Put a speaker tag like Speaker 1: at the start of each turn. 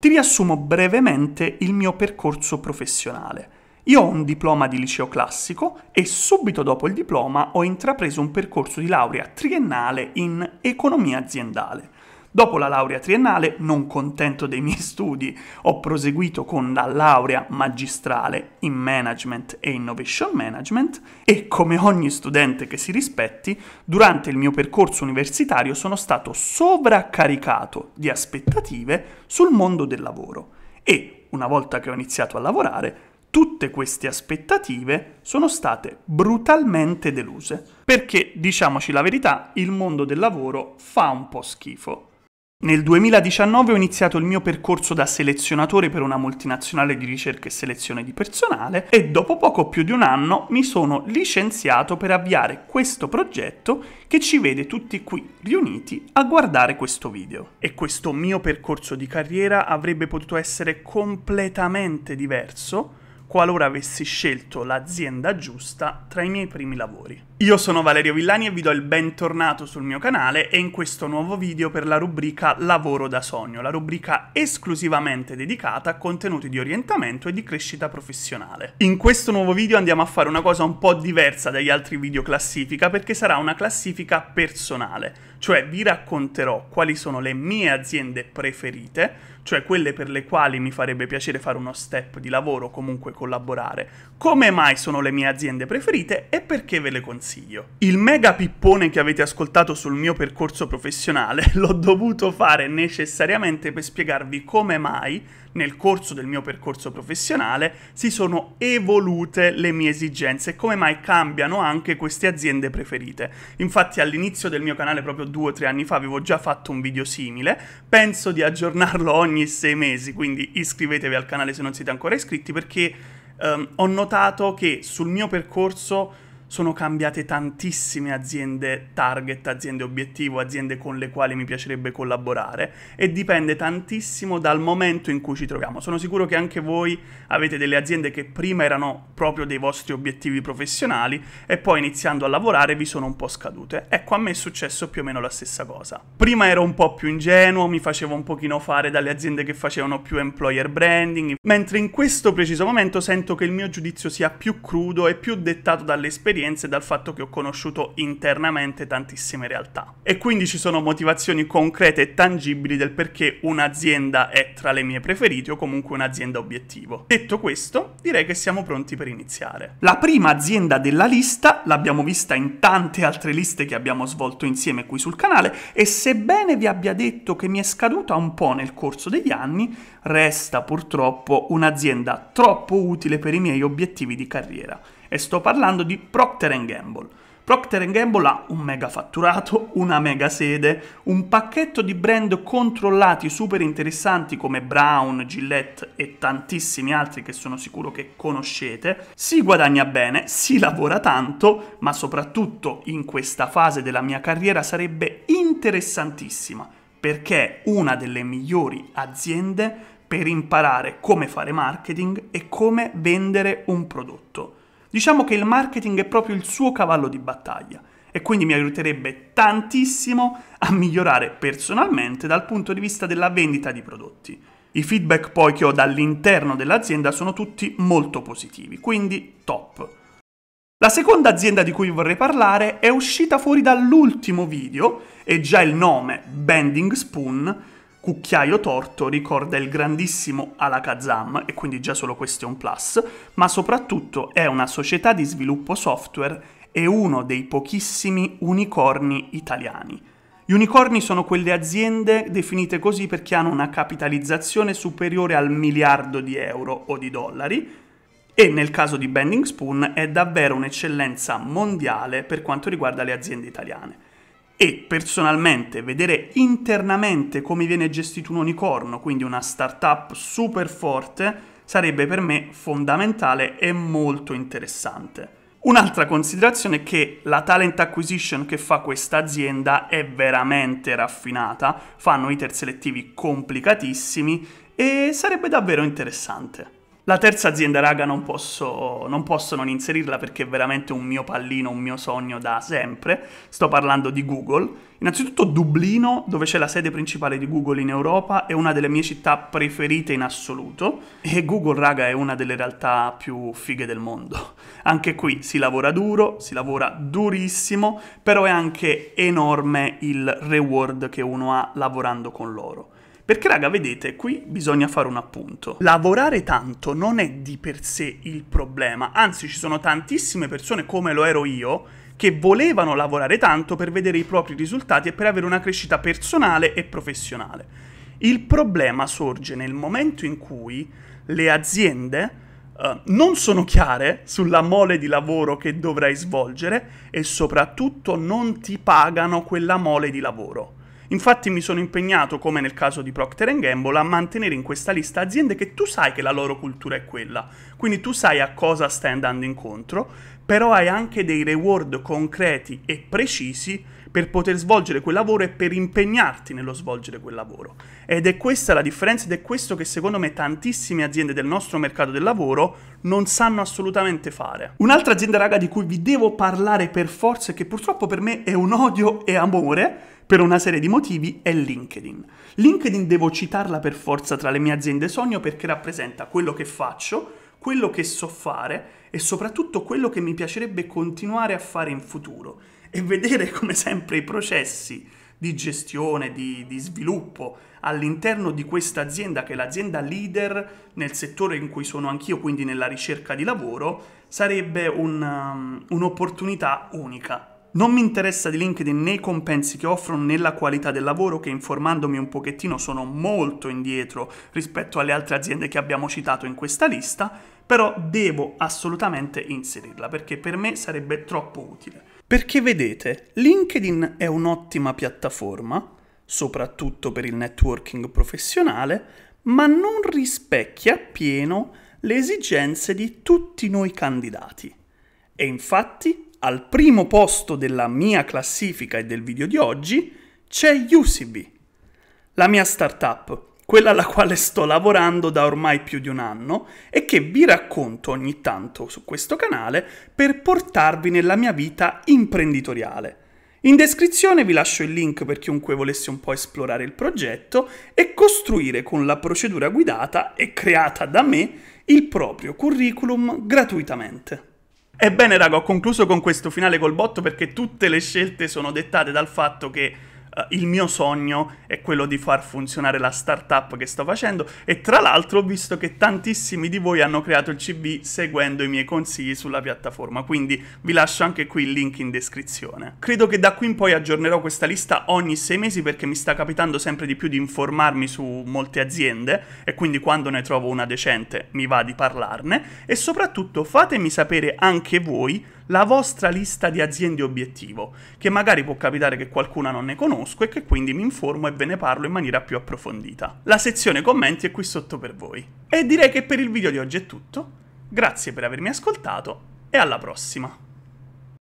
Speaker 1: Ti riassumo brevemente il mio percorso professionale. Io ho un diploma di liceo classico e subito dopo il diploma ho intrapreso un percorso di laurea triennale in economia aziendale. Dopo la laurea triennale, non contento dei miei studi, ho proseguito con la laurea magistrale in Management e Innovation Management e come ogni studente che si rispetti, durante il mio percorso universitario sono stato sovraccaricato di aspettative sul mondo del lavoro e una volta che ho iniziato a lavorare, tutte queste aspettative sono state brutalmente deluse, perché diciamoci la verità, il mondo del lavoro fa un po' schifo nel 2019 ho iniziato il mio percorso da selezionatore per una multinazionale di ricerca e selezione di personale e dopo poco più di un anno mi sono licenziato per avviare questo progetto che ci vede tutti qui riuniti a guardare questo video. E questo mio percorso di carriera avrebbe potuto essere completamente diverso qualora avessi scelto l'azienda giusta tra i miei primi lavori. Io sono Valerio Villani e vi do il bentornato sul mio canale e in questo nuovo video per la rubrica Lavoro da sogno, la rubrica esclusivamente dedicata a contenuti di orientamento e di crescita professionale. In questo nuovo video andiamo a fare una cosa un po' diversa dagli altri video classifica perché sarà una classifica personale, cioè vi racconterò quali sono le mie aziende preferite, cioè quelle per le quali mi farebbe piacere fare uno step di lavoro comunque collaborare, come mai sono le mie aziende preferite e perché ve le consiglio. Il mega pippone che avete ascoltato sul mio percorso professionale l'ho dovuto fare necessariamente per spiegarvi come mai nel corso del mio percorso professionale si sono evolute le mie esigenze e come mai cambiano anche queste aziende preferite. Infatti all'inizio del mio canale, proprio due o tre anni fa, avevo già fatto un video simile, penso di aggiornarlo ogni sei mesi, quindi iscrivetevi al canale se non siete ancora iscritti perché ehm, ho notato che sul mio percorso sono cambiate tantissime aziende target, aziende obiettivo, aziende con le quali mi piacerebbe collaborare e dipende tantissimo dal momento in cui ci troviamo. Sono sicuro che anche voi avete delle aziende che prima erano proprio dei vostri obiettivi professionali e poi iniziando a lavorare vi sono un po' scadute. Ecco, a me è successo più o meno la stessa cosa. Prima ero un po' più ingenuo, mi facevo un pochino fare dalle aziende che facevano più employer branding, mentre in questo preciso momento sento che il mio giudizio sia più crudo e più dettato dall'esperienza esperienze e dal fatto che ho conosciuto internamente tantissime realtà. E quindi ci sono motivazioni concrete e tangibili del perché un'azienda è tra le mie preferite o comunque un'azienda obiettivo. Detto questo, direi che siamo pronti per iniziare. La prima azienda della lista l'abbiamo vista in tante altre liste che abbiamo svolto insieme qui sul canale e sebbene vi abbia detto che mi è scaduta un po' nel corso degli anni, resta purtroppo un'azienda troppo utile per i miei obiettivi di carriera e sto parlando di Procter Gamble. Procter Gamble ha un mega fatturato, una mega sede, un pacchetto di brand controllati super interessanti come Brown, Gillette e tantissimi altri che sono sicuro che conoscete. Si guadagna bene, si lavora tanto, ma soprattutto in questa fase della mia carriera sarebbe interessantissima perché è una delle migliori aziende per imparare come fare marketing e come vendere un prodotto. Diciamo che il marketing è proprio il suo cavallo di battaglia e quindi mi aiuterebbe tantissimo a migliorare personalmente dal punto di vista della vendita di prodotti. I feedback poi che ho dall'interno dell'azienda sono tutti molto positivi, quindi top. La seconda azienda di cui vorrei parlare è uscita fuori dall'ultimo video e già il nome Bending Spoon cucchiaio torto ricorda il grandissimo Alakazam e quindi già solo questo è un plus, ma soprattutto è una società di sviluppo software e uno dei pochissimi unicorni italiani. Gli unicorni sono quelle aziende definite così perché hanno una capitalizzazione superiore al miliardo di euro o di dollari e nel caso di Bending Spoon è davvero un'eccellenza mondiale per quanto riguarda le aziende italiane e personalmente vedere internamente come viene gestito un unicorno, quindi una startup super forte, sarebbe per me fondamentale e molto interessante. Un'altra considerazione è che la talent acquisition che fa questa azienda è veramente raffinata, fanno iter selettivi complicatissimi e sarebbe davvero interessante. La terza azienda, raga, non posso, non posso, non inserirla perché è veramente un mio pallino, un mio sogno da sempre. Sto parlando di Google. Innanzitutto Dublino, dove c'è la sede principale di Google in Europa, è una delle mie città preferite in assoluto. E Google, raga, è una delle realtà più fighe del mondo. Anche qui si lavora duro, si lavora durissimo, però è anche enorme il reward che uno ha lavorando con loro. Perché raga, vedete, qui bisogna fare un appunto. Lavorare tanto non è di per sé il problema, anzi ci sono tantissime persone come lo ero io che volevano lavorare tanto per vedere i propri risultati e per avere una crescita personale e professionale. Il problema sorge nel momento in cui le aziende Uh, non sono chiare sulla mole di lavoro che dovrai svolgere e soprattutto non ti pagano quella mole di lavoro. Infatti mi sono impegnato, come nel caso di Procter Gamble, a mantenere in questa lista aziende che tu sai che la loro cultura è quella, quindi tu sai a cosa stai andando incontro, però hai anche dei reward concreti e precisi per poter svolgere quel lavoro e per impegnarti nello svolgere quel lavoro. Ed è questa la differenza ed è questo che secondo me tantissime aziende del nostro mercato del lavoro non sanno assolutamente fare. Un'altra azienda raga di cui vi devo parlare per forza e che purtroppo per me è un odio e amore per una serie di motivi è LinkedIn. LinkedIn devo citarla per forza tra le mie aziende sogno perché rappresenta quello che faccio, quello che so fare e soprattutto quello che mi piacerebbe continuare a fare in futuro e vedere come sempre i processi di gestione, di, di sviluppo all'interno di questa azienda, che è l'azienda leader nel settore in cui sono anch'io, quindi nella ricerca di lavoro, sarebbe un, um, un'opportunità unica. Non mi interessa di LinkedIn né i compensi che offrono né la qualità del lavoro che informandomi un pochettino sono molto indietro rispetto alle altre aziende che abbiamo citato in questa lista, però devo assolutamente inserirla perché per me sarebbe troppo utile. Perché vedete, LinkedIn è un'ottima piattaforma, soprattutto per il networking professionale, ma non rispecchia appieno le esigenze di tutti noi candidati. E infatti, al primo posto della mia classifica e del video di oggi c'è UCB, la mia startup quella alla quale sto lavorando da ormai più di un anno e che vi racconto ogni tanto su questo canale per portarvi nella mia vita imprenditoriale. In descrizione vi lascio il link per chiunque volesse un po' esplorare il progetto e costruire con la procedura guidata e creata da me il proprio curriculum gratuitamente. Ebbene raga, ho concluso con questo finale col botto perché tutte le scelte sono dettate dal fatto che eh, il mio sogno è quello di far funzionare la startup che sto facendo e tra l'altro ho visto che tantissimi di voi hanno creato il CV seguendo i miei consigli sulla piattaforma, quindi vi lascio anche qui il link in descrizione. Credo che da qui in poi aggiornerò questa lista ogni sei mesi perché mi sta capitando sempre di più di informarmi su molte aziende e quindi quando ne trovo una decente mi va di parlarne e soprattutto fatemi sapere anche voi la vostra lista di aziende obiettivo, che magari può capitare che qualcuna non ne conosco e che quindi mi informo e ve ne parlo in maniera più approfondita. La sezione commenti è qui sotto per voi. E direi che per il video di oggi è tutto, grazie per avermi ascoltato e alla prossima!